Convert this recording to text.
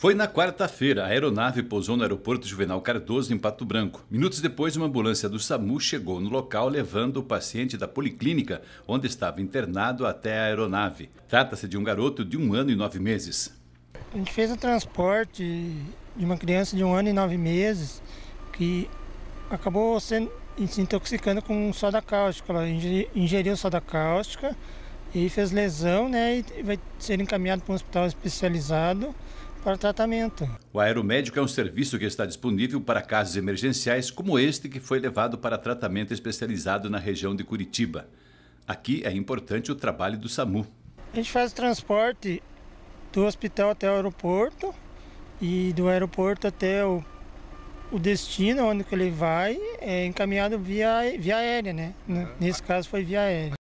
Foi na quarta-feira. A aeronave pousou no aeroporto Juvenal Cardoso, em Pato Branco. Minutos depois, uma ambulância do SAMU chegou no local, levando o paciente da policlínica, onde estava internado, até a aeronave. Trata-se de um garoto de um ano e nove meses. A gente fez o transporte de uma criança de um ano e nove meses que acabou sendo, se intoxicando com soda cáustica. Ela ingeriu soda cáustica e fez lesão, né? E vai ser encaminhado para um hospital especializado para tratamento. O aeromédico é um serviço que está disponível para casos emergenciais como este que foi levado para tratamento especializado na região de Curitiba. Aqui é importante o trabalho do SAMU. A gente faz o transporte do hospital até o aeroporto e do aeroporto até o, o destino onde ele vai é encaminhado via, via aérea, né? Nesse caso foi via aérea.